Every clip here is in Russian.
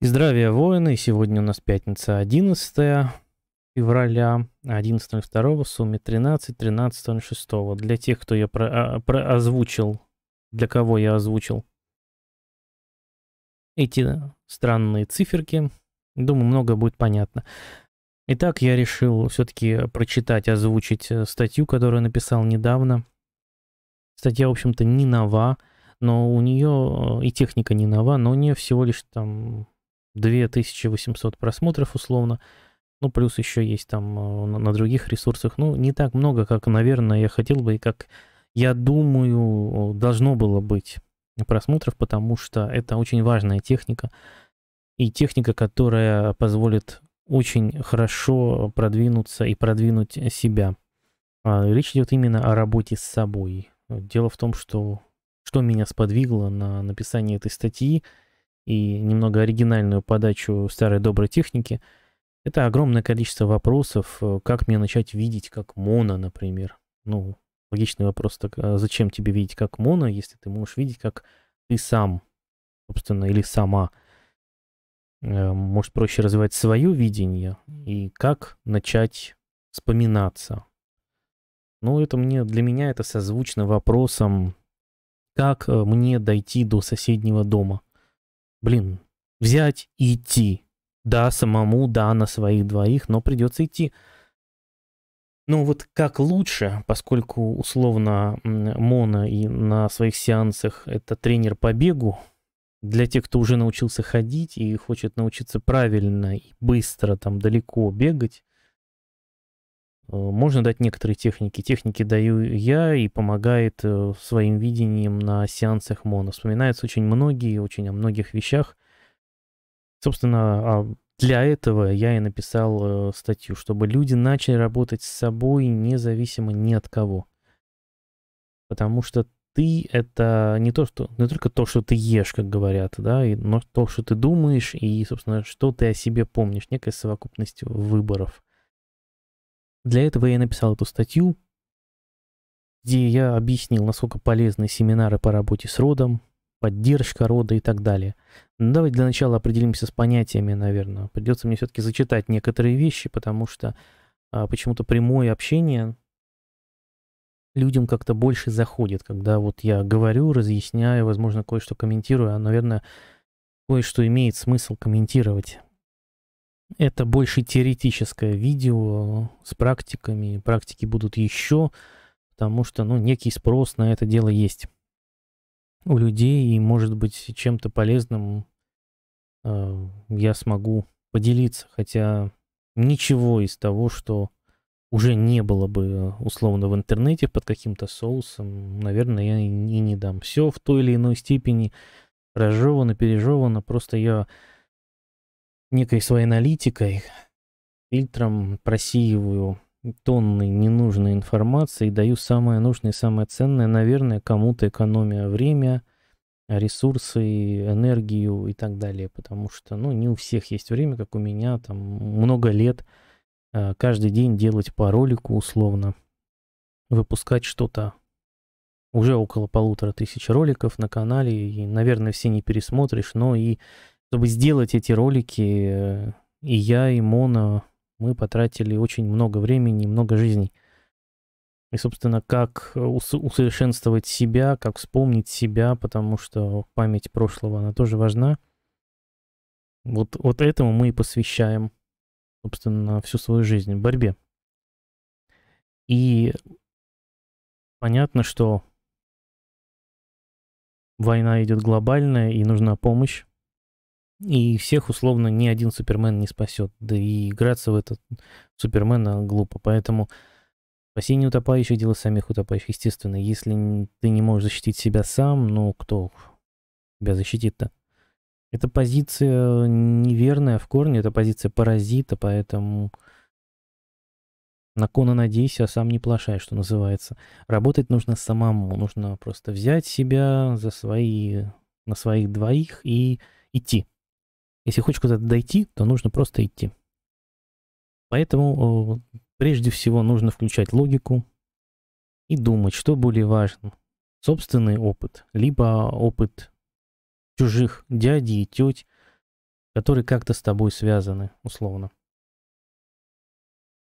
И здравия, воины! Сегодня у нас пятница 11 февраля, 11.02 в сумме 13, 13.06. Для тех, кто я про, а, про озвучил, для кого я озвучил эти странные циферки, думаю, много будет понятно. Итак, я решил все-таки прочитать, озвучить э, статью, которую написал недавно. Статья, в общем-то, не нова, но у нее э, и техника не нова, но у нее всего лишь там 2800 просмотров условно. Ну, плюс еще есть там э, на других ресурсах. Ну, не так много, как, наверное, я хотел бы и как, я думаю, должно было быть просмотров, потому что это очень важная техника. И техника, которая позволит очень хорошо продвинуться и продвинуть себя. А, речь идет именно о работе с собой. Дело в том, что что меня сподвигло на написание этой статьи – и немного оригинальную подачу старой доброй техники, это огромное количество вопросов, э, как мне начать видеть как моно, например. Ну, логичный вопрос, так, а зачем тебе видеть как моно, если ты можешь видеть как ты сам, собственно, или сама. Э, Может, проще развивать свое видение и как начать вспоминаться. Ну, это мне, для меня это созвучно вопросом, как э, мне дойти до соседнего дома блин, взять и идти. Да, самому, да, на своих двоих, но придется идти. Но ну, вот как лучше, поскольку условно Мона и на своих сеансах это тренер по бегу, для тех, кто уже научился ходить и хочет научиться правильно и быстро там далеко бегать, Э, можно дать некоторые техники. Техники даю я и помогает э, своим видением на сеансах моно. Вспоминаются очень многие, очень о многих вещах. Собственно, а для этого я и написал э, статью, чтобы люди начали работать с собой независимо ни от кого. Потому что ты — это не, то, что, не только то, что ты ешь, как говорят, да, но то, что ты думаешь и, собственно, что ты о себе помнишь, некая совокупность выборов — для этого я написал эту статью, где я объяснил, насколько полезны семинары по работе с родом, поддержка рода и так далее. Но ну, давайте для начала определимся с понятиями, наверное. Придется мне все-таки зачитать некоторые вещи, потому что а, почему-то прямое общение людям как-то больше заходит, когда вот я говорю, разъясняю, возможно, кое-что комментирую, а, наверное, кое-что имеет смысл комментировать. Это больше теоретическое видео с практиками. Практики будут еще, потому что ну, некий спрос на это дело есть у людей, и, может быть, чем-то полезным э, я смогу поделиться. Хотя ничего из того, что уже не было бы условно в интернете под каким-то соусом, наверное, я и не дам. Все в той или иной степени разжевано, пережевано, просто я некой своей аналитикой, фильтром просеиваю тонны ненужной информации и даю самое нужное самое ценное. Наверное, кому-то экономия время, ресурсы, энергию и так далее, потому что, ну, не у всех есть время, как у меня, там, много лет э, каждый день делать по ролику условно, выпускать что-то. Уже около полутора тысяч роликов на канале, и, наверное, все не пересмотришь, но и чтобы сделать эти ролики, э, и я, и Мона, мы потратили очень много времени, много жизней. И, собственно, как усовершенствовать себя, как вспомнить себя, потому что память прошлого, она тоже важна. Вот, вот этому мы и посвящаем, собственно, всю свою жизнь борьбе. И понятно, что война идет глобальная и нужна помощь. И всех, условно, ни один Супермен не спасет. Да и играться в этот Супермена глупо. Поэтому спасение утопающих – дело самих утопающих. Естественно, если ты не можешь защитить себя сам, ну кто тебя защитит-то? Эта позиция неверная в корне, это позиция паразита, поэтому на кона надейся, а сам не плашай, что называется. Работать нужно самому, нужно просто взять себя за свои, на своих двоих и идти. Если хочешь куда-то дойти, то нужно просто идти. Поэтому прежде всего нужно включать логику и думать, что более важно. Собственный опыт, либо опыт чужих дядей и теть, которые как-то с тобой связаны, условно.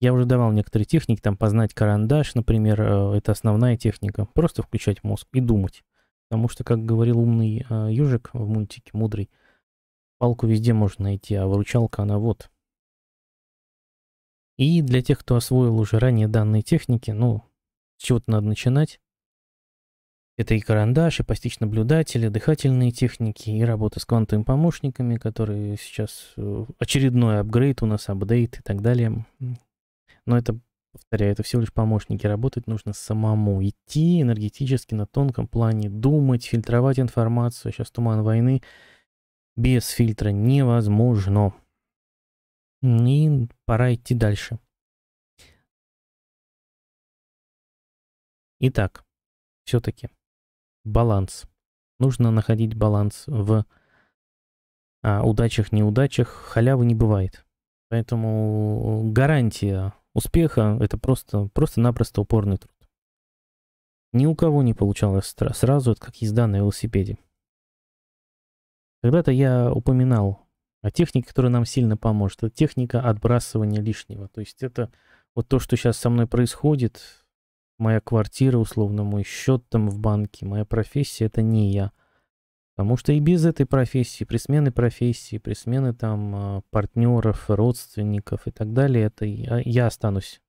Я уже давал некоторые техники, там познать карандаш, например, э, это основная техника. Просто включать мозг и думать. Потому что, как говорил умный э, ежик в мультике, мудрый, Палку везде можно найти, а выручалка она вот. И для тех, кто освоил уже ранее данные техники, ну, с чего-то надо начинать. Это и карандаш, и постич-наблюдатели, дыхательные техники, и работа с квантовыми помощниками, которые сейчас э, очередной апгрейд у нас, апдейт и так далее. Но это, повторяю, это всего лишь помощники. Работать нужно самому. Идти энергетически на тонком плане, думать, фильтровать информацию. Сейчас туман войны – без фильтра невозможно. И пора идти дальше. Итак, все-таки баланс. Нужно находить баланс в а, удачах, неудачах. Халявы не бывает. Поэтому гарантия успеха — это просто, просто-напросто упорный труд. Ни у кого не получалось сразу, это как езда на велосипеде. Когда-то я упоминал о технике, которая нам сильно поможет. Это техника отбрасывания лишнего. То есть это вот то, что сейчас со мной происходит, моя квартира, условно, мой счет там в банке, моя профессия, это не я. Потому что и без этой профессии, при смены профессии, при смены там а, партнеров, родственников и так далее, это я останусь.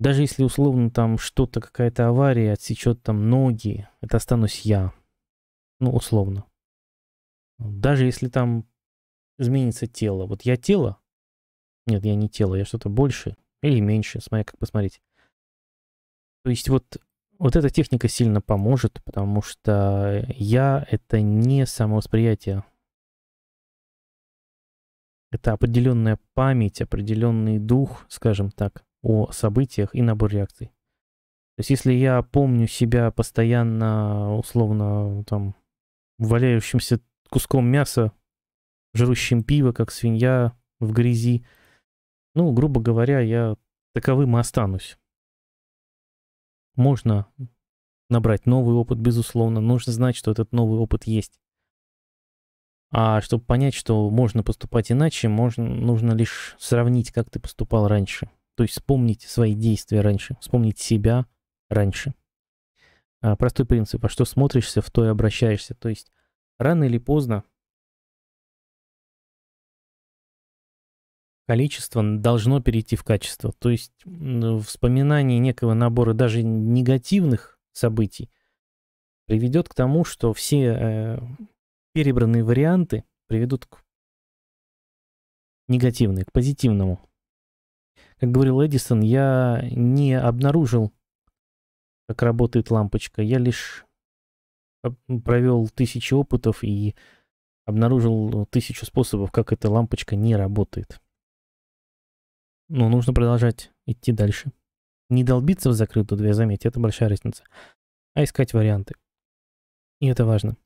Даже если условно там что-то, какая-то авария отсечет там ноги, это останусь я. Ну, условно. Даже если там изменится тело. Вот я тело. Нет, я не тело, я что-то больше или меньше, смотря как посмотреть. То есть вот, вот эта техника сильно поможет, потому что я — это не самовосприятие. Это определенная память, определенный дух, скажем так, о событиях и набор реакций. То есть если я помню себя постоянно, условно, там, валяющимся куском мяса, жрущим пиво, как свинья в грязи. Ну, грубо говоря, я таковым и останусь. Можно набрать новый опыт, безусловно. Нужно знать, что этот новый опыт есть. А чтобы понять, что можно поступать иначе, можно, нужно лишь сравнить, как ты поступал раньше. То есть вспомнить свои действия раньше, вспомнить себя раньше. А, простой принцип, а что смотришься, в то и обращаешься. То есть Рано или поздно количество должно перейти в качество. То есть ну, вспоминание некого набора даже негативных событий приведет к тому, что все э, перебранные варианты приведут к негативной, к позитивному. Как говорил Эдисон, я не обнаружил, как работает лампочка. Я лишь провел тысячи опытов и обнаружил э, тысячу способов, как эта лампочка не работает. Но нужно продолжать идти дальше. Не долбиться в закрытую дверь, заметьте, это большая разница, а искать варианты. И это важно.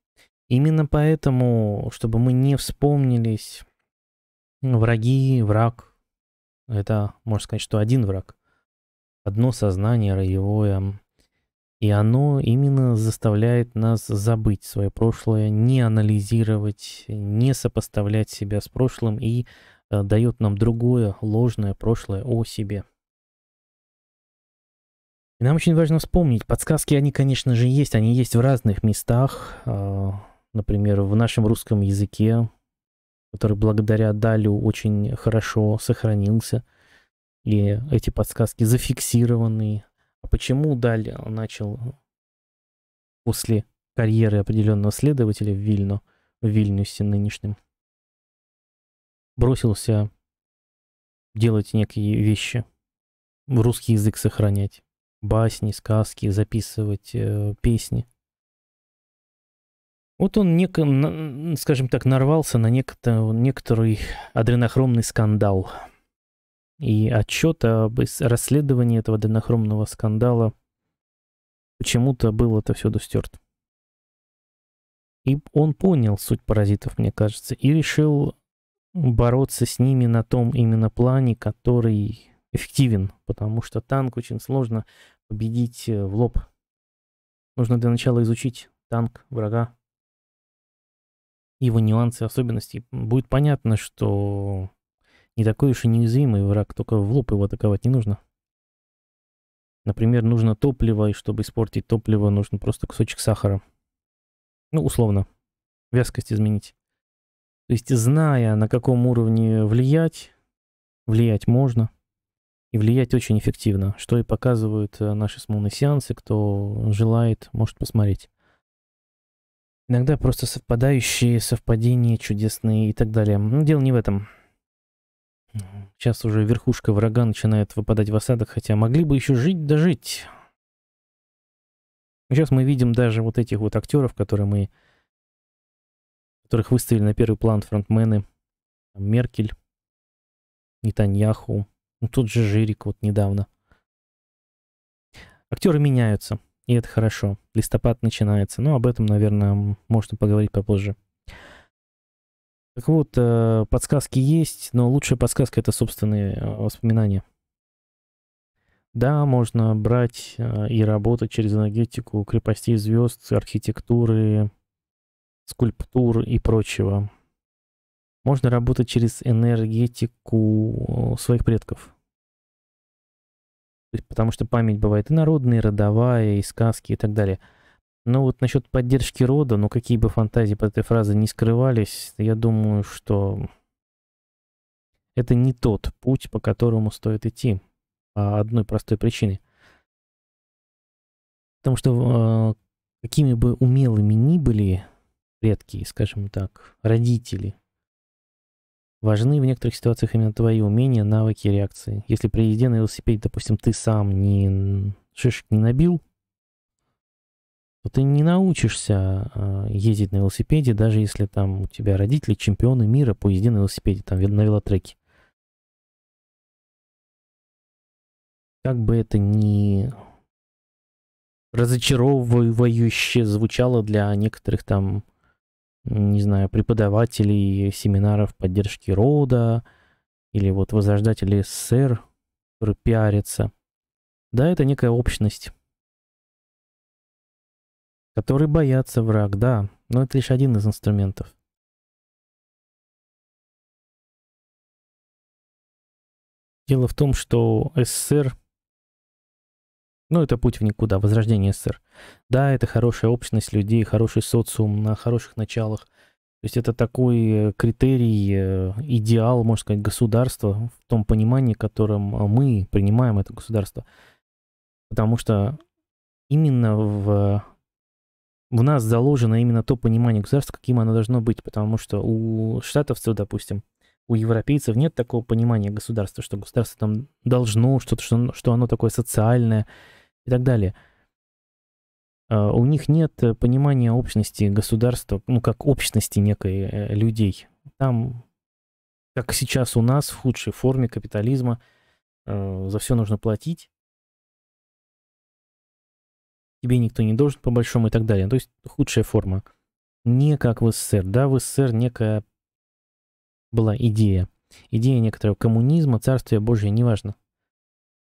Именно поэтому, чтобы мы не вспомнились враги, враг, это, можно сказать, что один враг. Одно сознание роевое, и оно именно заставляет нас забыть свое прошлое, не анализировать, не сопоставлять себя с прошлым и э, дает нам другое ложное прошлое о себе. И нам очень важно вспомнить, подсказки, они, конечно же, есть, они есть в разных местах, э, например, в нашем русском языке, который благодаря Далю очень хорошо сохранился, и эти подсказки зафиксированы а почему Даль начал после карьеры определенного следователя в Вильно, в Вильнюсе нынешнем, бросился делать некие вещи, русский язык сохранять, басни, сказки, записывать э, песни. Вот он, неко, скажем так, нарвался на некотор, некоторый адренохромный скандал – и отчет об расследовании этого донохромного скандала почему-то был это все стерт. И он понял суть паразитов, мне кажется, и решил бороться с ними на том именно плане, который эффективен, потому что танк очень сложно победить э, в лоб. Нужно для начала изучить танк врага, его нюансы, особенности. Будет понятно, что не такой уж и неуязвимый враг, только в лоб его атаковать не нужно. Например, нужно топливо, и чтобы испортить топливо, нужно просто кусочек сахара. Ну, условно. Вязкость изменить. То есть, зная, на каком уровне влиять, влиять можно. И влиять очень эффективно, что и показывают э, наши смолные сеансы. Кто желает, может посмотреть. Иногда просто совпадающие, совпадения чудесные и так далее. Но дело не в этом. Сейчас уже верхушка врага начинает выпадать в осадок, хотя могли бы еще жить дожить. Сейчас мы видим даже вот этих вот актеров, которые мы, которых выставили на первый план фронтмены. Меркель, Нетаньяху, ну тут же Жирик вот недавно. Актеры меняются, и это хорошо. Листопад начинается, но ну, об этом, наверное, можно поговорить попозже. Так вот, э, подсказки есть, но лучшая подсказка — это собственные э, воспоминания. Да, можно брать э, и работать через энергетику крепостей звезд, архитектуры, скульптур и прочего. Можно работать через энергетику своих предков. Потому что память бывает и народная, и родовая, и сказки, и так далее — ну вот насчет поддержки рода, ну какие бы фантазии под этой фразой не скрывались, я думаю, что это не тот путь, по которому стоит идти. По одной простой причине. Потому что э, какими бы умелыми ни были предки, скажем так, родители, важны в некоторых ситуациях именно твои умения, навыки, реакции. Если при на велосипеде, допустим, ты сам не шишек не набил, ты не научишься а, ездить на велосипеде, даже если там у тебя родители чемпионы мира по езде на велосипеде, там на велотреке. Как бы это ни разочаровывающе звучало для некоторых там, не знаю, преподавателей семинаров поддержки рода или вот возрождателей СССР, которые пиарятся. Да, это некая общность Который боятся враг, да, но это лишь один из инструментов. Дело в том, что СССР, ну это путь в никуда, возрождение СССР. Да, это хорошая общность людей, хороший социум на хороших началах. То есть это такой э, критерий, э, идеал, можно сказать, государства в том понимании, которым мы принимаем это государство. Потому что именно в в нас заложено именно то понимание государства, каким оно должно быть, потому что у штатовцев, допустим, у европейцев нет такого понимания государства, что государство там должно что-то, что, что оно такое социальное и так далее. А, у них нет э, понимания общности государства, ну, как общности некой э, людей. Там, как сейчас у нас, в худшей форме капитализма, э, за все нужно платить, тебе никто не должен по большому и так далее. То есть худшая форма. Не как в СССР. Да, в СССР некая была идея. Идея некоторого коммунизма, царствия Божьего, неважно.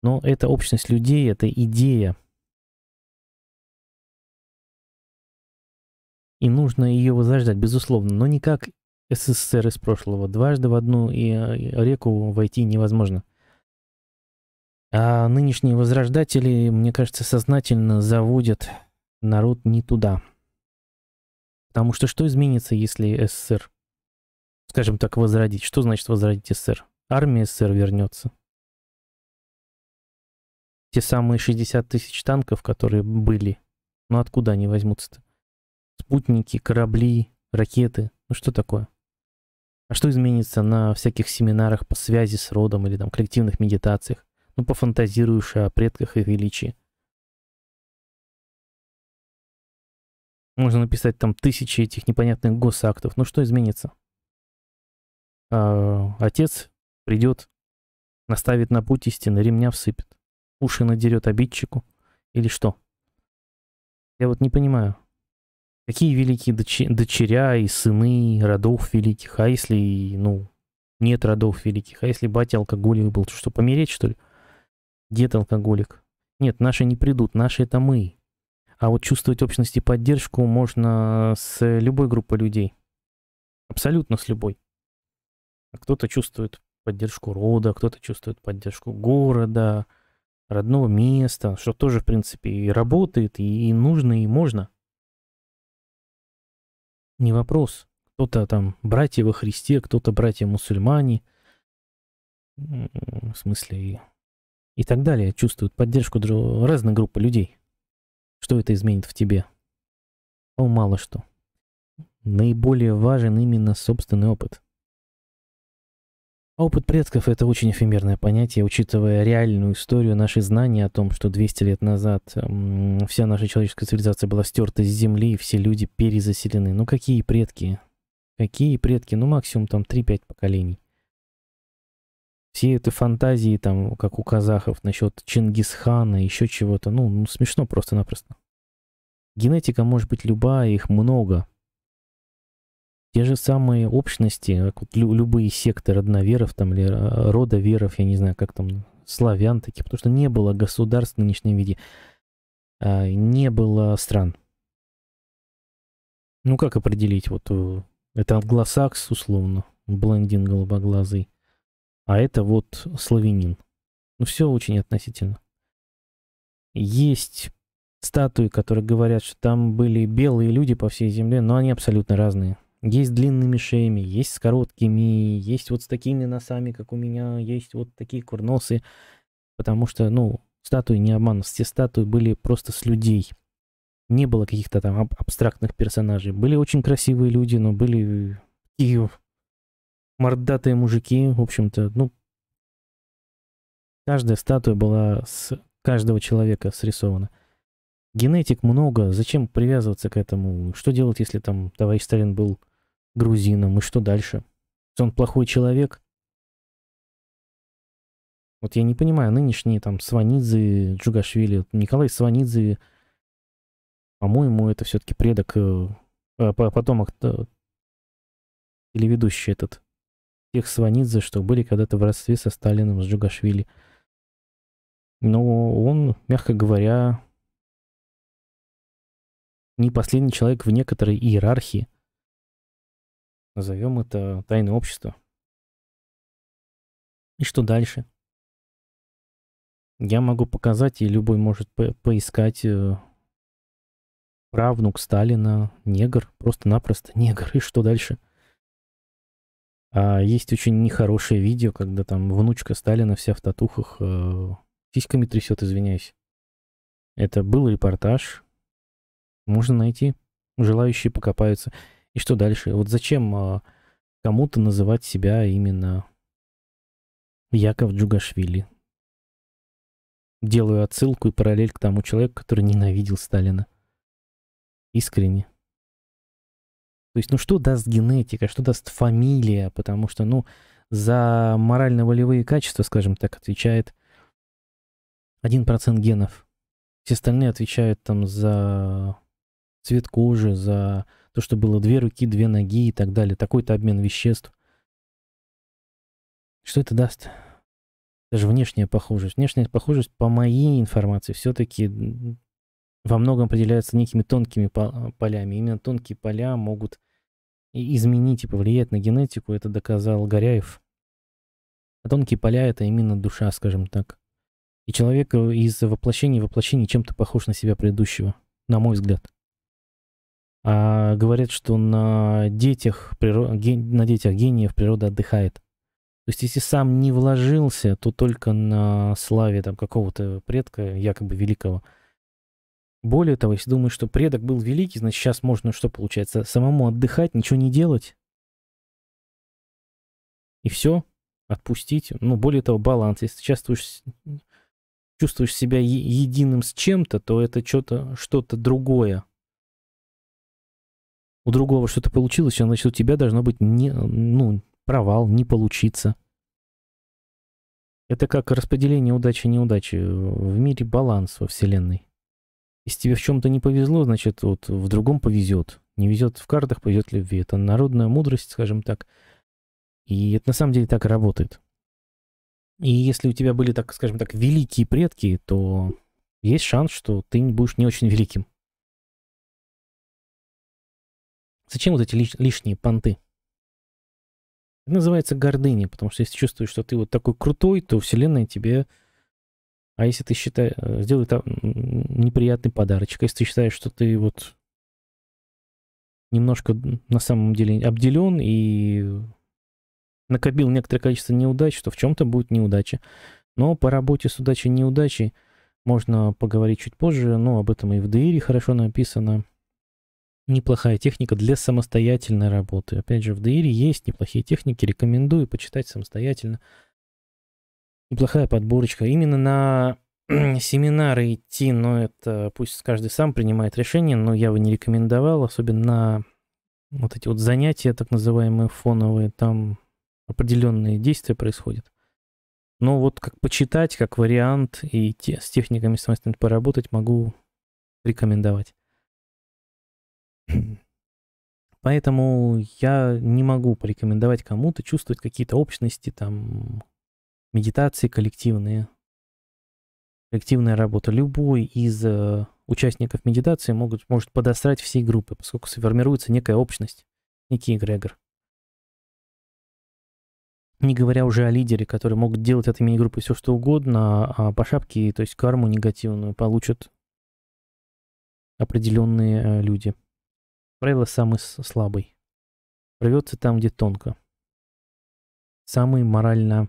Но это общность людей, это идея. И нужно ее возрождать, безусловно, но не как СССР из прошлого. Дважды в одну и э, реку войти невозможно. А нынешние возрождатели, мне кажется, сознательно заводят народ не туда. Потому что что изменится, если СССР, скажем так, возродить? Что значит возродить СССР? Армия СССР вернется. Те самые 60 тысяч танков, которые были. Ну откуда они возьмутся-то? Спутники, корабли, ракеты. Ну что такое? А что изменится на всяких семинарах по связи с родом или там коллективных медитациях? ну, пофантазируешь о предках и величии. Можно написать там тысячи этих непонятных госактов. Ну что изменится? А, отец придет, наставит на путь истины, ремня всыпет, уши надерет обидчику или что? Я вот не понимаю. Какие великие дочи дочеря и сыны родов великих? А если, ну, нет родов великих? А если батя алкоголик был? Что, помереть, что ли? Дед алкоголик. Нет, наши не придут, наши это мы. А вот чувствовать общность и поддержку можно с любой группой людей. Абсолютно с любой. А кто-то чувствует поддержку рода, кто-то чувствует поддержку города, родного места, что тоже, в принципе, и работает, и нужно, и можно. Не вопрос. Кто-то там братья во Христе, кто-то братья мусульмане. В смысле, и так далее, чувствуют поддержку разных групп людей. Что это изменит в тебе? О, мало что. Наиболее важен именно собственный опыт. Опыт предков — это очень эфемерное понятие, учитывая реальную историю, наши знания о том, что 200 лет назад эм, вся наша человеческая цивилизация была стерта с земли, и все люди перезаселены. Ну какие предки? Какие предки? Ну максимум там 3-5 поколений все эти фантазии, там, как у казахов, насчет Чингисхана, еще чего-то, ну, ну смешно просто-напросто. Генетика может быть любая, их много. Те же самые общности, как вот лю- любые секты родноверов там, или а, родоверов, я не знаю, как там, славян такие, потому что не было государств в нынешнем виде, а, не было стран. Ну, как определить, вот э, это англосакс, условно, блондин голубоглазый, а это вот славянин. Ну, все очень относительно. Есть статуи, которые говорят, что там были белые люди по всей земле, но они абсолютно разные. Есть с длинными шеями, есть с короткими, есть вот с такими носами, как у меня, есть вот такие курносы. Потому что, ну, статуи не обман, все статуи были просто с людей. Не было каких-то там абстрактных персонажей. Были очень красивые люди, но были э, такие мордатые мужики, в общем-то, ну, каждая статуя была с каждого человека срисована. Генетик много, зачем привязываться к этому? Что делать, если там товарищ Сталин был грузином, и что дальше? Он плохой человек? Вот я не понимаю, нынешние там Сванидзе, Джугашвили, Николай Сванидзе, по-моему, это все-таки предок, э, а, потомок э, телеведущий этот тех Сванидзе, что были когда-то в родстве со Сталиным, с Джугашвили. Но он, мягко говоря, не последний человек в некоторой иерархии. Назовем это тайное общество. И что дальше? Я могу показать, и любой может по поискать э, правнук Сталина, негр, просто-напросто негр. И что дальше? А есть очень нехорошее видео, когда там внучка Сталина вся в татухах э, сиськами трясет, извиняюсь. Это был репортаж. Можно найти. Желающие покопаются. И что дальше? Вот зачем э, кому-то называть себя именно Яков Джугашвили? Делаю отсылку и параллель к тому человеку, который ненавидел Сталина. Искренне. То есть, ну что даст генетика, что даст фамилия, потому что, ну, за морально-волевые качества, скажем так, отвечает 1% генов. Все остальные отвечают там за цвет кожи, за то, что было две руки, две ноги и так далее. Такой-то обмен веществ. Что это даст? Даже внешняя похожесть. Внешняя похожесть, по моей информации, все-таки во многом определяются некими тонкими полями. Именно тонкие поля могут изменить и повлиять на генетику, это доказал Горяев. А тонкие поля — это именно душа, скажем так. И человек э, из воплощения в воплощение чем-то похож на себя предыдущего, на мой взгляд. А говорят, что на детях, природ... ген... на детях гениев природа отдыхает. То есть, если сам не вложился, то только на славе там, какого-то предка, якобы великого — более того, если думаешь, что предок был великий, значит, сейчас можно, что получается, самому отдыхать, ничего не делать. И все, отпустить. Ну, более того, баланс. Если ты чувствуешь, чувствуешь себя единым с чем-то, то это что-то что другое. У другого что-то получилось, а значит, у тебя должно быть не, ну, провал, не получиться. Это как распределение удачи неудачи. В мире баланс во Вселенной. Если тебе в чем-то не повезло, значит, вот в другом повезет. Не везет в картах, повезет в любви. Это народная мудрость, скажем так. И это на самом деле так и работает. И если у тебя были, так скажем так, великие предки, то есть шанс, что ты будешь не очень великим. Зачем вот эти лиш- лишние понты? Это называется гордыня, потому что если чувствуешь, что ты вот такой крутой, то Вселенная тебе а если ты считаешь, э, сделай там неприятный подарочек, а если ты считаешь, что ты вот немножко на самом деле обделен и накопил некоторое количество неудач, что в чем-то будет неудача. Но по работе с удачей и неудачей можно поговорить чуть позже, но об этом и в ДИРе хорошо написано. Неплохая техника для самостоятельной работы. Опять же, в ДИРе есть неплохие техники, рекомендую почитать самостоятельно неплохая подборочка. Именно на семинары идти, но это пусть каждый сам принимает решение, но я бы не рекомендовал, особенно на вот эти вот занятия, так называемые фоновые, там определенные действия происходят. Но вот как почитать, как вариант, и те, с техниками самостоятельно поработать могу рекомендовать. Поэтому я не могу порекомендовать кому-то чувствовать какие-то общности, там, медитации коллективные, коллективная работа. Любой из э, участников медитации могут, может подосрать всей группы, поскольку сформируется некая общность, некий эгрегор. Не говоря уже о лидере, который могут делать от имени группы все что угодно, а, а по шапке, то есть карму негативную, получат определенные э, люди. Правило самый слабый. Рвется там, где тонко. Самый морально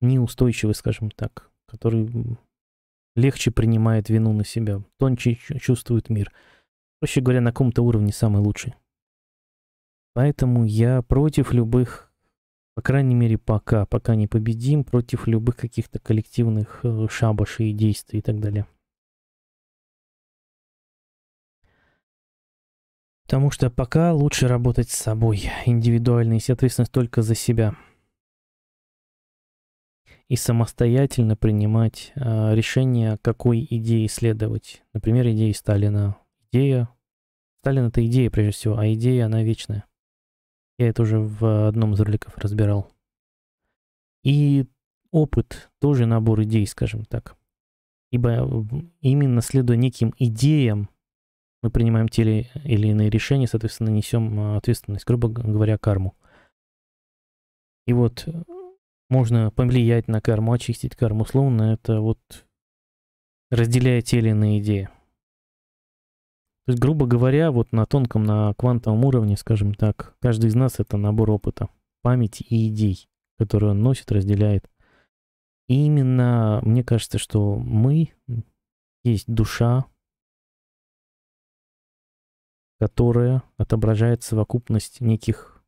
неустойчивый, скажем так, который легче принимает вину на себя, тоньше чувствует мир. Проще говоря, на каком-то уровне самый лучший. Поэтому я против любых, по крайней мере пока, пока не победим, против любых каких-то коллективных э, шабашей, действий и так далее. Потому что пока лучше работать с собой индивидуально и, соответственно, только за себя – и самостоятельно принимать э, а, решение, какой идеи следовать. Например, идеи Сталина. Идея... Сталин — это идея, прежде всего, а идея, она вечная. Я это уже в одном из роликов разбирал. И опыт — тоже набор идей, скажем так. Ибо э, именно следуя неким идеям, мы принимаем те или, или иные решения, соответственно, несем а, ответственность, грубо говоря, карму. И вот э, можно повлиять на карму, очистить карму. Условно, это вот разделяя те или иные идеи. То есть, грубо говоря, вот на тонком, на квантовом уровне, скажем так, каждый из нас это набор опыта, памяти и идей, которые он носит, разделяет. И именно мне кажется, что мы есть душа, которая отображает совокупность неких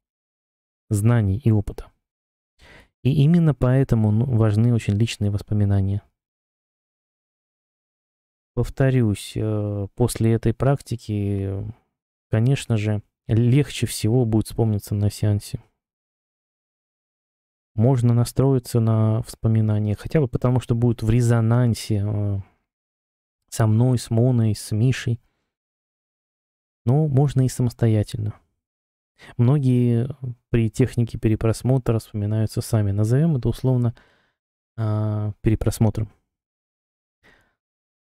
знаний и опыта. И именно поэтому ну, важны очень личные воспоминания. Повторюсь, э, после этой практики, конечно же, легче всего будет вспомниться на сеансе. Можно настроиться на воспоминания, хотя бы потому, что будет в резонансе э, со мной, с Моной, с Мишей. Но можно и самостоятельно. Многие при технике перепросмотра вспоминаются сами. Назовем это условно э, перепросмотром.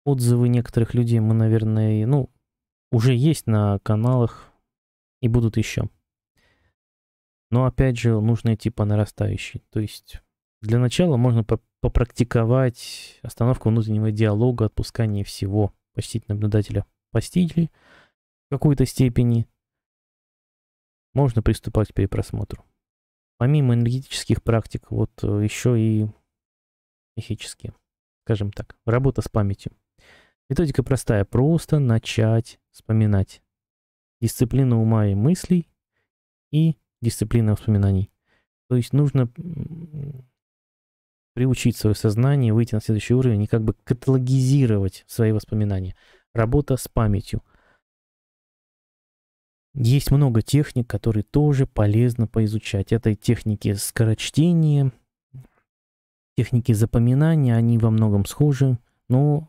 Отзывы некоторых людей мы, наверное, ну, уже есть на каналах и будут еще. Но опять же, нужно идти по нарастающей. То есть для начала можно попрактиковать остановку внутреннего диалога, отпускание всего постить наблюдателя постигли в какой-то степени – можно приступать к перепросмотру. Помимо энергетических практик, вот э, еще и мифические, скажем так, работа с памятью. Методика простая, просто начать вспоминать. Дисциплина ума и мыслей и дисциплина воспоминаний. То есть нужно приучить свое сознание, выйти на следующий уровень и как бы каталогизировать свои воспоминания. Работа с памятью – есть много техник, которые тоже полезно поизучать. Это техники скорочтения, техники запоминания, они во многом схожи, но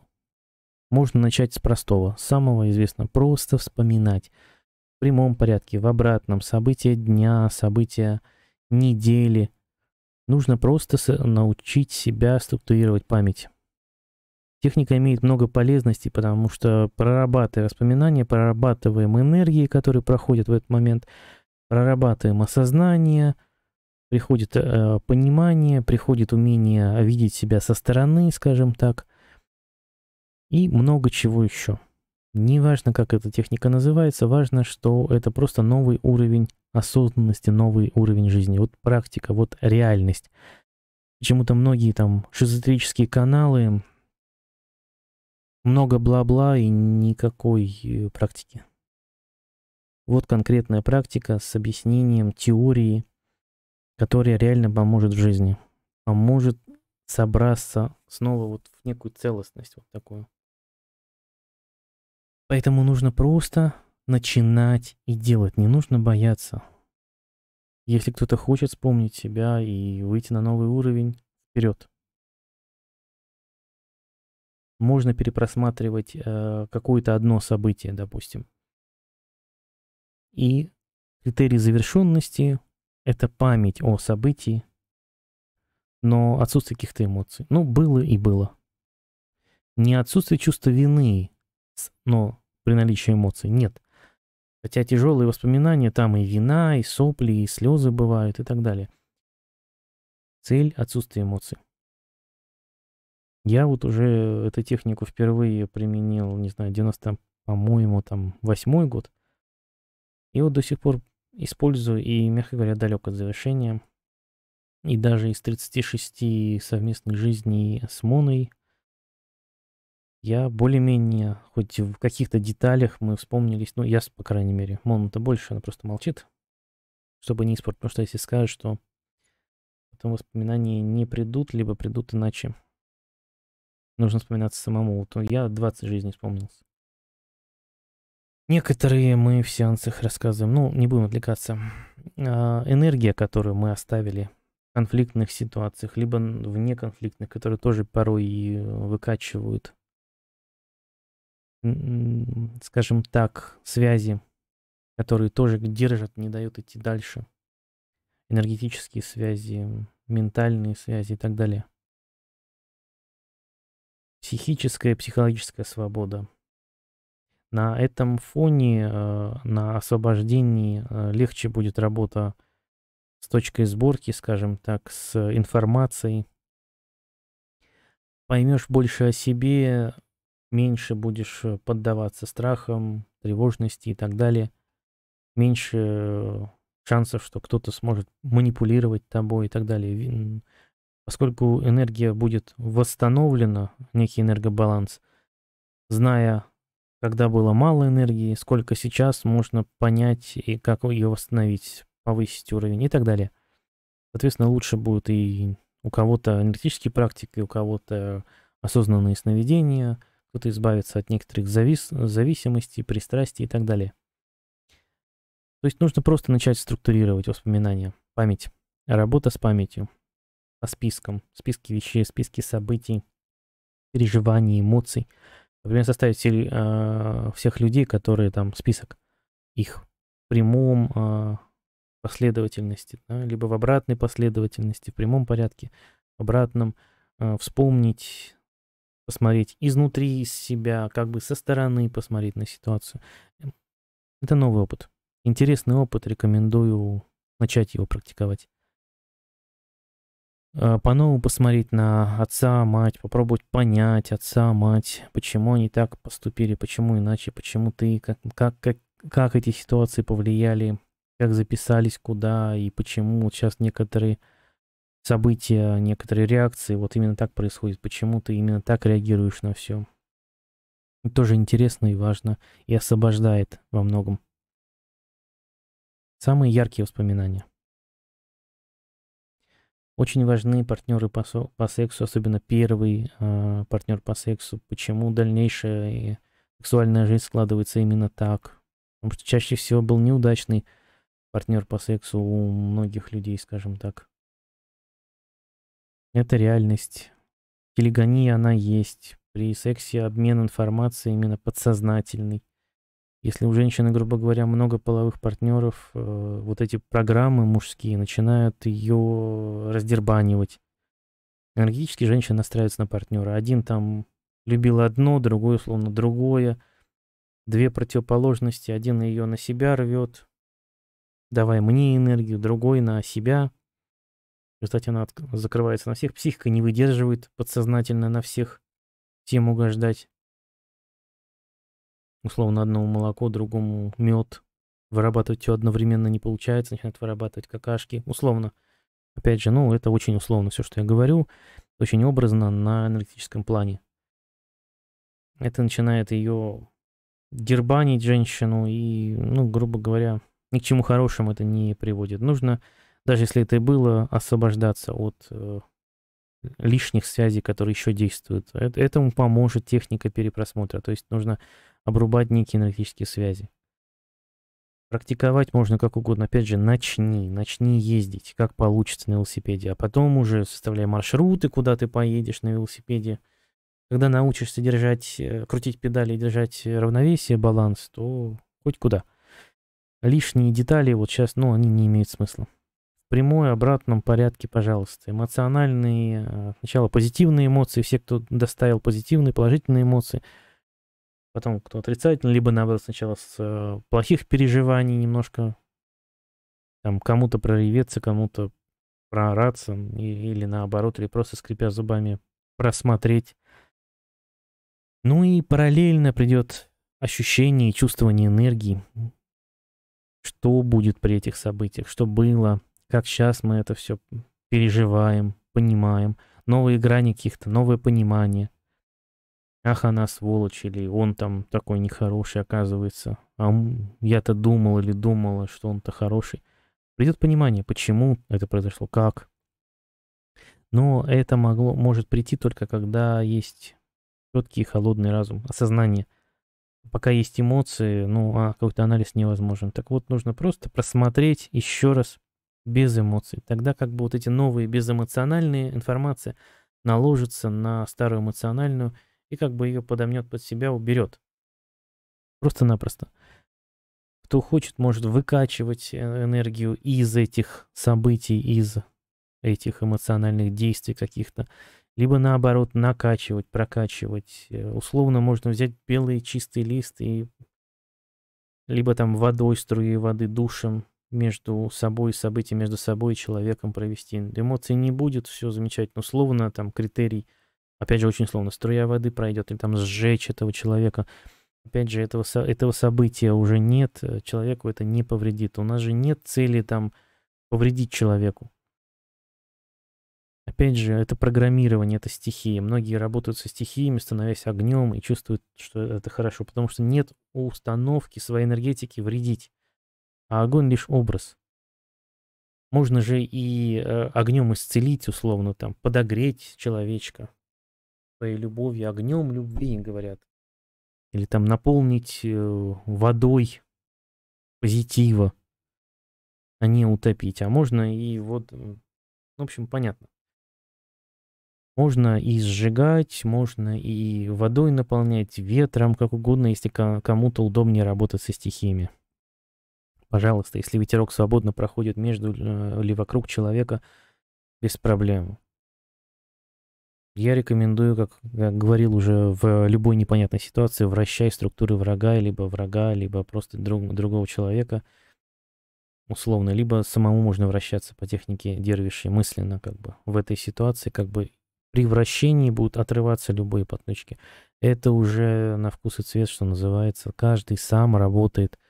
можно начать с простого, самого известного, просто вспоминать в прямом порядке, в обратном, события дня, события недели. Нужно просто научить себя структурировать память. Техника имеет много полезностей, потому что прорабатывая воспоминания, прорабатываем энергии, которые проходят в этот момент, прорабатываем осознание, приходит э, понимание, приходит умение видеть себя со стороны, скажем так, и много чего еще. Неважно, как эта техника называется, важно, что это просто новый уровень осознанности, новый уровень жизни. Вот практика, вот реальность. Почему-то многие там шизотерические каналы много бла-бла и никакой э, практики. Вот конкретная практика с объяснением теории, которая реально поможет в жизни. Поможет собраться снова вот в некую целостность вот такую. Поэтому нужно просто начинать и делать. Не нужно бояться. Если кто-то хочет вспомнить себя и выйти на новый уровень, вперед можно перепросматривать э, какое-то одно событие, допустим. И критерий завершенности — это память о событии, но отсутствие каких-то эмоций. Ну, было и было. Не отсутствие чувства вины, но при наличии эмоций, нет. Хотя тяжелые воспоминания, там и вина, и сопли, и слезы бывают, и так далее. Цель — отсутствие эмоций. Я вот уже эту технику впервые применил, не знаю, 90, по-моему, там, восьмой год. И вот до сих пор использую и, мягко говоря, далек от завершения. И даже из 36 совместных жизней с Моной я более-менее, хоть в каких-то деталях мы вспомнились, ну, я, по крайней мере, Мона-то больше, она просто молчит, чтобы не испортить, потому что если скажешь, что потом воспоминания не придут, либо придут иначе нужно вспоминаться самому, то я 20 жизней вспомнился. Некоторые мы в сеансах рассказываем, ну, не будем отвлекаться. А, энергия, которую мы оставили в конфликтных ситуациях, либо в неконфликтных, которые тоже порой и выкачивают, скажем так, связи, которые тоже держат, не дают идти дальше. Энергетические связи, ментальные связи и так далее психическая и психологическая свобода. На этом фоне, э, на освобождении э, легче будет работа с точкой сборки, скажем так, с информацией. Поймешь больше о себе, меньше будешь э, поддаваться страхам, тревожности и так далее. Меньше шансов, что кто-то сможет манипулировать тобой и так далее поскольку энергия будет восстановлена, некий энергобаланс, зная, когда было мало энергии, сколько сейчас, можно понять и как ее восстановить, повысить уровень и так далее. Соответственно, лучше будет и у кого-то энергетические практики, у кого-то осознанные сновидения, кто-то избавится от некоторых завис зависимостей, пристрастий и так далее. То есть нужно просто начать структурировать воспоминания, память, работа с памятью – по спискам, списки вещей, списки событий, переживаний, эмоций. Например, составить э, всех людей, которые там список их в прямом э, последовательности, да, либо в обратной последовательности, в прямом порядке, в обратном, э, вспомнить, посмотреть изнутри из себя, как бы со стороны посмотреть на ситуацию. Эм, это новый опыт. Интересный опыт, рекомендую начать его практиковать. Э, по-новому посмотреть на отца, мать, попробовать понять отца, мать, почему они так поступили, почему иначе, почему ты, как, как, как, как эти ситуации повлияли, как записались, куда и почему вот сейчас некоторые события, некоторые реакции вот именно так происходит почему ты именно так реагируешь на все. тоже интересно и важно, и освобождает во многом. Самые яркие воспоминания. Очень важны партнеры по, по сексу, особенно первый э, а, партнер по сексу. Почему дальнейшая сексуальная жизнь складывается именно так? Потому что чаще всего был неудачный партнер по сексу у многих людей, скажем так. Это реальность. Телегония, она есть. При сексе обмен информацией именно подсознательный. Если у женщины, грубо говоря, много половых партнеров, э, вот эти программы мужские начинают ее раздербанивать. Энергетически женщина настраивается на партнера. Один там любил одно, другой, условно, другое. Две противоположности. Один ее на себя рвет, Давай мне энергию, другой на себя. В результате она закрывается на всех. Психика не выдерживает подсознательно на всех тем угождать условно одному молоко, другому мед. Вырабатывать все одновременно не получается, начинают вырабатывать какашки, условно. Опять же, ну, это очень условно все, что я говорю, очень образно на энергетическом плане. Это начинает ее дербанить женщину и, ну, грубо говоря, ни к чему хорошему это не приводит. Нужно, даже если это и было, освобождаться от э, лишних связей, которые еще действуют. Этому поможет техника перепросмотра. То есть нужно обрубать некие энергетические связи. Практиковать можно как угодно. Опять же, начни, начни ездить, как получится на велосипеде. А потом уже составляй маршруты, куда ты поедешь на велосипеде. Когда научишься держать, э, крутить педали и держать равновесие, баланс, то хоть куда. Лишние детали вот сейчас, ну, они не имеют смысла прямой обратном порядке, пожалуйста. Эмоциональные, э, сначала позитивные эмоции, все, кто доставил позитивные, положительные эмоции, потом кто отрицательный, либо наоборот сначала с э, плохих переживаний немножко там кому-то прореветься, кому-то проораться, и, или наоборот, или просто скрипя зубами просмотреть. Ну и параллельно придет ощущение и чувствование энергии. Что будет при этих событиях, что было, как сейчас мы это все переживаем, понимаем. новые грани каких то новое понимание. Ах, она сволочь, или он там такой нехороший оказывается. А я-то думал или думала, что он-то хороший. Придет понимание, почему это произошло, как. Но это могло, может прийти только когда есть четкий холодный разум, осознание. Пока есть эмоции, ну, а какой-то анализ невозможен. Так вот, нужно просто просмотреть еще раз, без эмоций. Тогда как бы вот эти новые безэмоциональные информации наложится на старую эмоциональную и как бы ее подомнет под себя, уберет. Просто-напросто. Кто хочет, может выкачивать э, энергию из этих событий, из этих эмоциональных действий каких-то. Либо наоборот, накачивать, прокачивать. Э, условно можно взять белый чистый лист и либо там водой, струей воды, душем, между собой, события между собой и человеком провести. Эмоций не будет, все замечательно. Условно там критерий, опять же, очень условно, струя воды пройдет или там сжечь этого человека. Опять же, этого, этого события уже нет, э, человеку это не повредит. У нас же нет цели там повредить человеку. Опять же, это программирование, это стихии. Многие работают со стихиями, становясь огнем и чувствуют, что это хорошо, потому что нет установки своей энергетики вредить а огонь лишь образ. Можно же и э, огнем исцелить, условно, там, подогреть человечка своей любовью, огнем любви, говорят. Или там наполнить э, водой позитива, а не утопить. А можно и вот, в общем, понятно. Можно и сжигать, можно и водой наполнять, ветром, как угодно, если кому-то удобнее работать со стихиями. Пожалуйста, если ветерок свободно проходит между э, или вокруг человека, без проблем. Я рекомендую, как я говорил уже, в любой непонятной ситуации вращай структуры врага, либо врага, либо просто друг, другого человека, условно, либо самому можно вращаться по технике дервиши мысленно, как бы, в этой ситуации, как бы, при вращении будут отрываться любые подключки. Это уже на вкус и цвет, что называется. Каждый сам работает –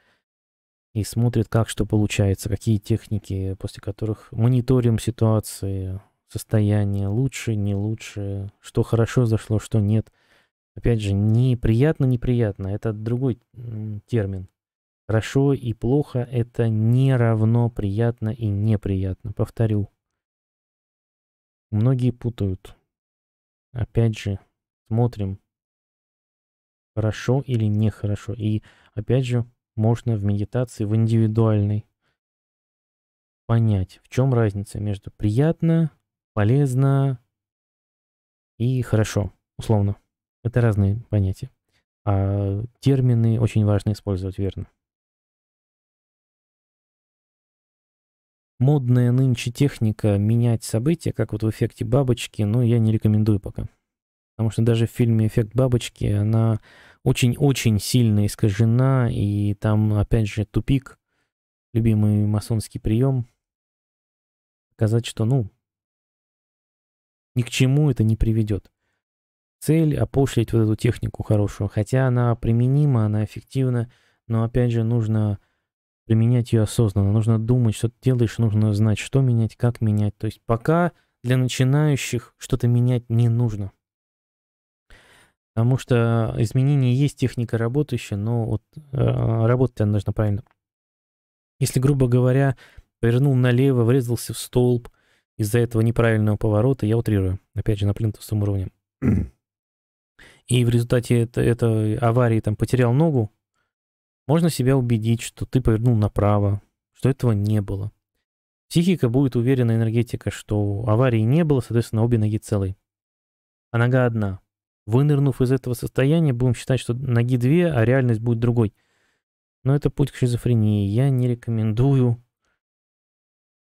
и смотрит, как что получается, какие техники, после которых мониторим ситуации, состояние, лучше, не лучше, что хорошо зашло, что нет. Опять же, неприятно-неприятно, это другой термин. Хорошо и плохо – это не равно приятно и неприятно. Повторю. Многие путают. Опять же, смотрим, хорошо или нехорошо. И опять же, можно в медитации, в индивидуальной, понять, в чем разница между приятно, полезно и хорошо, условно. Это разные понятия. А термины очень важно использовать верно. Модная нынче техника менять события, как вот в эффекте бабочки, но я не рекомендую пока. Потому что даже в фильме «Эффект бабочки» она очень-очень сильно искажена, и там, опять же, тупик, любимый масонский прием, сказать, что, ну, ни к чему это не приведет. Цель опошлить вот эту технику хорошую, хотя она применима, она эффективна, но, опять же, нужно применять ее осознанно, нужно думать, что ты делаешь, нужно знать, что менять, как менять. То есть пока для начинающих что-то менять не нужно. Потому что изменения есть, техника работающая, но вот э, работать она должна правильно. Если, грубо говоря, повернул налево, врезался в столб из-за этого неправильного поворота, я утрирую, опять же, на плинтусом уровне. И в результате это, это аварии там потерял ногу, можно себя убедить, что ты повернул направо, что этого не было. Психика будет уверена, энергетика, что аварии не было, соответственно, обе ноги целы. А нога одна. Вынырнув из этого состояния, будем считать, что ноги две, а реальность будет другой. Но это путь к шизофрении. Я не рекомендую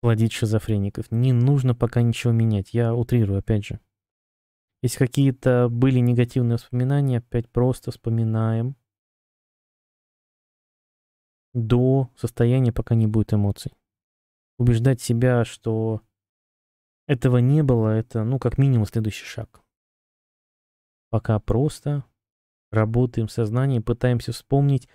плодить шизофреников. Не нужно пока ничего менять. Я утрирую, опять же. Если какие-то были негативные воспоминания, опять просто вспоминаем до состояния, пока не будет эмоций. Убеждать себя, что этого не было, это, ну, как минимум, следующий шаг. Пока просто работаем сознанием, пытаемся вспомнить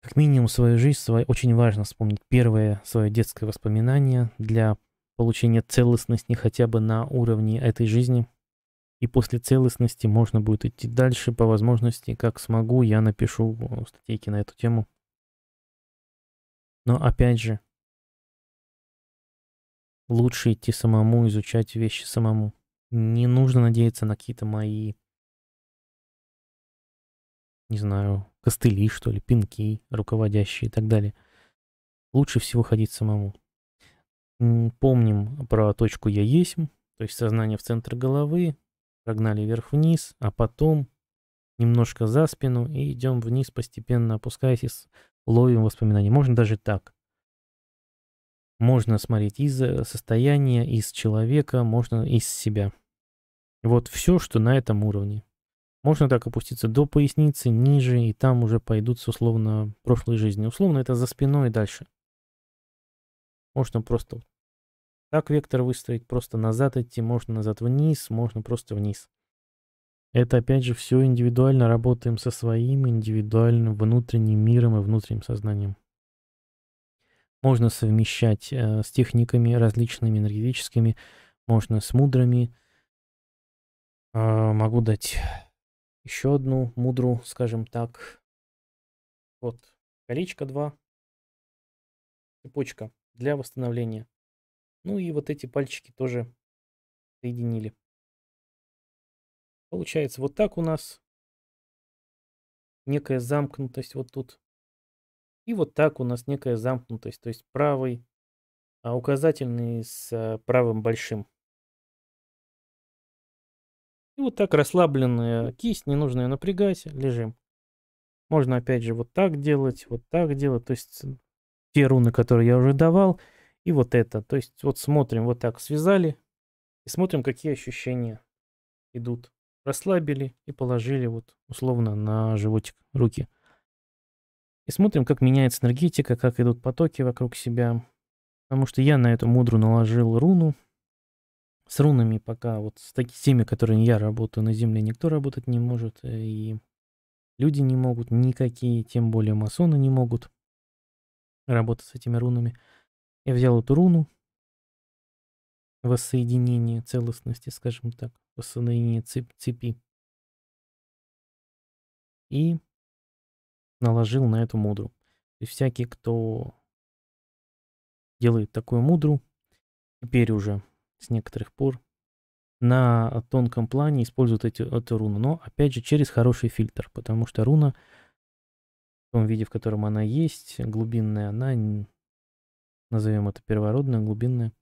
как минимум свою жизнь. Свою, очень важно вспомнить первое свое детское воспоминание для получения целостности хотя бы на уровне этой жизни. И после целостности можно будет идти дальше по возможности. Как смогу, я напишу э, статейки на эту тему. Но опять же, лучше идти самому, изучать вещи самому. Не нужно надеяться на какие-то мои, не знаю, костыли, что ли, пинки руководящие и так далее. Лучше всего ходить самому. Помним про точку «я есть», то есть сознание в центр головы, прогнали вверх-вниз, а потом немножко за спину и идем вниз, постепенно опускаясь, ловим воспоминания. Можно даже так. Можно смотреть из э, состояния, из человека, можно из себя. Вот все, что на этом уровне. Можно так опуститься до поясницы, ниже, и там уже пойдут условно прошлой жизни. Условно это за спиной и дальше. Можно просто так вектор выставить, просто назад идти, можно назад вниз, можно просто вниз. Это опять же все индивидуально, работаем со своим индивидуальным внутренним миром и внутренним сознанием можно совмещать э, с техниками различными энергетическими, можно с мудрами. Э, а, могу дать еще одну мудру, скажем так. Вот, колечко 2, цепочка для восстановления. Ну и вот эти пальчики тоже соединили. Получается вот так у нас некая замкнутость вот тут и вот так у нас некая замкнутость, то есть правый, а указательный с а, правым большим. И вот так расслабленная кисть, не нужно ее напрягать, лежим. Можно опять же вот так делать, вот так делать, то есть те руны, которые я уже давал, и вот это. То есть вот смотрим, вот так связали, и смотрим, какие ощущения идут. Расслабили и положили вот условно на животик руки. И смотрим, как меняется энергетика, как идут потоки вокруг себя. Потому что я на эту мудру наложил руну. С рунами пока, вот с теми, которыми я работаю на Земле, никто работать не может. Э, и люди не могут никакие, тем более масоны не могут работать с этими рунами. Я взял эту руну, воссоединение целостности, скажем так, воссоединение цеп цепи. И наложил на эту мудру. И всякий, кто делает такую мудру, теперь уже с некоторых пор на тонком плане используют эти, эту руну. Но, опять же, через хороший фильтр, потому что руна в том виде, в котором она есть, глубинная, она, назовем это первородная, глубинная,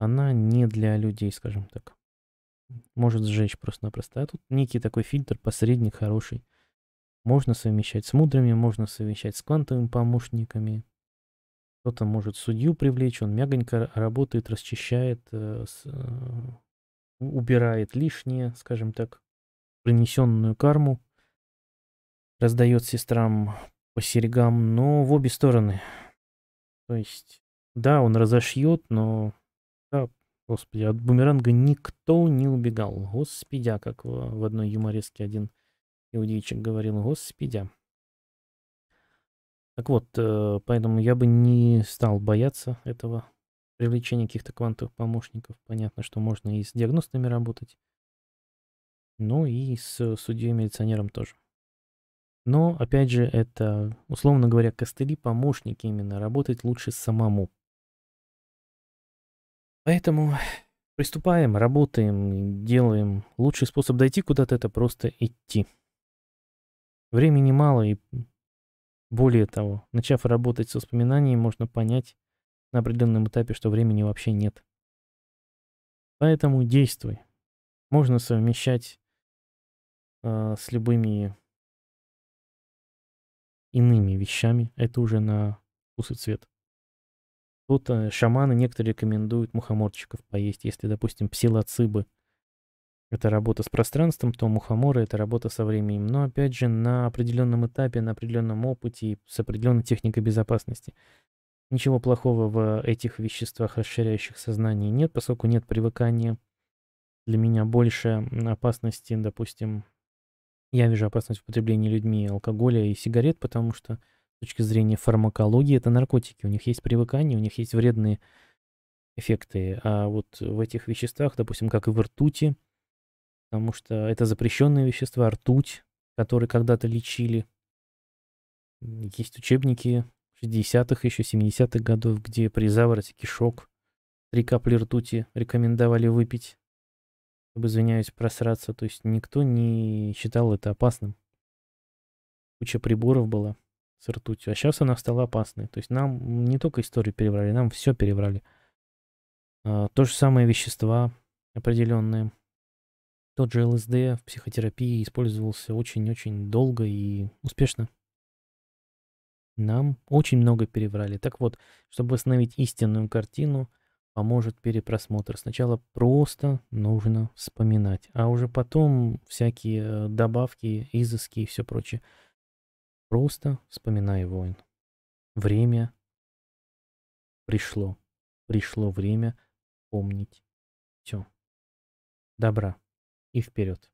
она не для людей, скажем так. Может сжечь просто-напросто. А тут некий такой фильтр, посредник хороший – можно совмещать с мудрыми, можно совмещать с квантовыми помощниками. Кто-то может судью привлечь, он мягонько работает, расчищает, э, э, убирает лишнее, скажем так, принесенную карму, раздает сестрам по серьгам, но в обе стороны. То есть, да, он разошьет, но, да, господи, от бумеранга никто не убегал. Господи, а как в, в одной юмореске один Иудейчик говорил, господи. Так вот, э, поэтому я бы не стал бояться этого привлечения каких-то квантовых помощников. Понятно, что можно и с диагностами работать, ну и с судьей-милиционером тоже. Но, опять же, это, условно говоря, костыли, помощники именно. Работать лучше самому. Поэтому приступаем, работаем, делаем. Лучший способ дойти куда-то – это просто идти. Времени мало и более того, начав работать с воспоминаниями, можно понять на определенном этапе, что времени вообще нет. Поэтому действуй. Можно совмещать э, с любыми иными вещами. Это уже на вкус и цвет. Тут э, шаманы некоторые рекомендуют мухоморчиков поесть. Если, допустим, псилоцибы – это работа с пространством, то мухоморы. это работа со временем. Но опять же, на определенном этапе, на определенном опыте и с определенной техникой безопасности. Ничего плохого в этих веществах, расширяющих сознание, нет, поскольку нет привыкания. Для меня больше опасности, допустим, я вижу опасность употребления людьми алкоголя и сигарет, потому что с точки зрения фармакологии это наркотики. У них есть привыкание, у них есть вредные эффекты. А вот в этих веществах, допустим, как и в ртути, потому что это запрещенные вещества, ртуть, которые когда-то лечили. Есть учебники 60-х, еще 70-х годов, где при завороте кишок три капли ртути рекомендовали выпить, чтобы, извиняюсь, просраться. То есть никто не считал это опасным. Куча приборов была с ртутью, а сейчас она стала опасной. То есть нам не только историю переврали, нам все переврали. А, то же самое вещества определенные. Тот же ЛСД в психотерапии использовался очень-очень долго и успешно. Нам очень много переврали. Так вот, чтобы восстановить истинную картину, поможет перепросмотр. Сначала просто нужно вспоминать, а уже потом всякие э, добавки, изыски и все прочее. Просто вспоминай, воин. Время пришло. Пришло время помнить все. Добра и вперед.